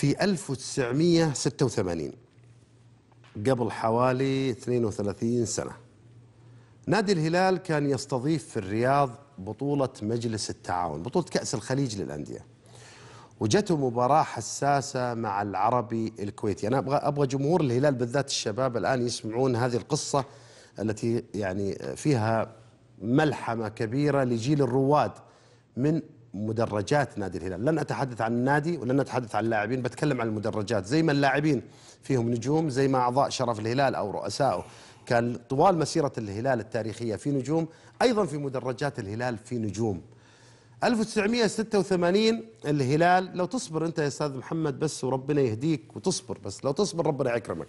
في 1986 قبل حوالي 32 سنة نادي الهلال كان يستضيف في الرياض بطولة مجلس التعاون بطولة كأس الخليج للأندية وجته مباراة حساسة مع العربي الكويتي أنا أبغى أبغى جمهور الهلال بالذات الشباب الآن يسمعون هذه القصة التي يعني فيها ملحمة كبيرة لجيل الرواد من مدرجات نادي الهلال لن أتحدث عن النادي ولن أتحدث عن اللاعبين بتكلم عن المدرجات زي ما اللاعبين فيهم نجوم زي ما أعضاء شرف الهلال أو رؤسائه كان طوال مسيرة الهلال التاريخية في نجوم أيضا في مدرجات الهلال في نجوم 1986 الهلال لو تصبر أنت يا أستاذ محمد بس وربنا يهديك وتصبر بس لو تصبر ربنا يكرمك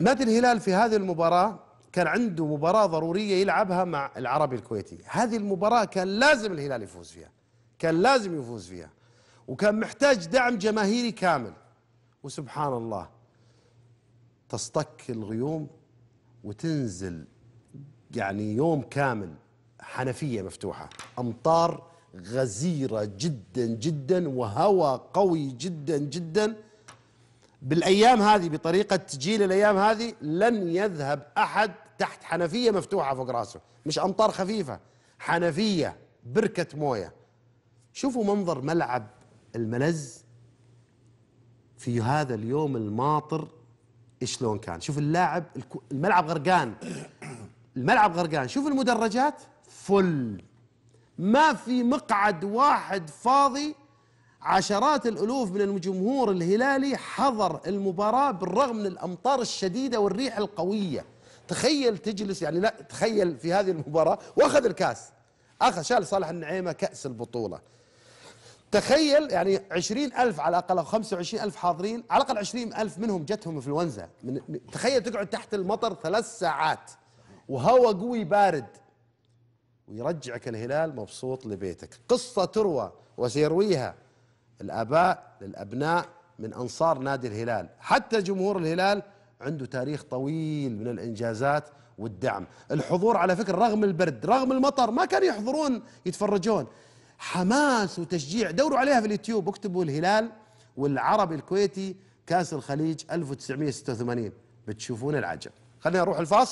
نادي الهلال في هذه المباراة كان عنده مباراة ضرورية يلعبها مع العربي الكويتي هذه المباراة كان لازم الهلال يفوز فيها كان لازم يفوز فيها وكان محتاج دعم جماهيري كامل وسبحان الله تصطك الغيوم وتنزل يعني يوم كامل حنفية مفتوحة أمطار غزيرة جدا جدا وهواء قوي جدا جدا بالايام هذه بطريقه تجيل الايام هذه لن يذهب احد تحت حنفيه مفتوحه فوق راسه، مش امطار خفيفه، حنفيه بركه مويه. شوفوا منظر ملعب الملز في هذا اليوم الماطر شلون كان، شوف اللاعب الملعب غرقان الملعب غرقان، شوف المدرجات فل ما في مقعد واحد فاضي عشرات الالوف من الجمهور الهلالي حضر المباراه بالرغم من الامطار الشديده والريح القويه تخيل تجلس يعني لا تخيل في هذه المباراه واخذ الكاس اخذ شال صالح النعيمه كاس البطوله تخيل يعني عشرين ألف على الأقل أو خمسة وعشرين ألف حاضرين على الأقل عشرين ألف منهم جتهم إنفلونزا من تخيل تقعد تحت المطر ثلاث ساعات وهواء قوي بارد ويرجعك الهلال مبسوط لبيتك قصة تروى وسيرويها الآباء للأبناء من أنصار نادي الهلال حتى جمهور الهلال عنده تاريخ طويل من الإنجازات والدعم الحضور على فكرة رغم البرد رغم المطر ما كانوا يحضرون يتفرجون حماس وتشجيع دوروا عليها في اليوتيوب اكتبوا الهلال والعربي الكويتي كاس الخليج 1986 بتشوفون العجب خلينا نروح الفاصل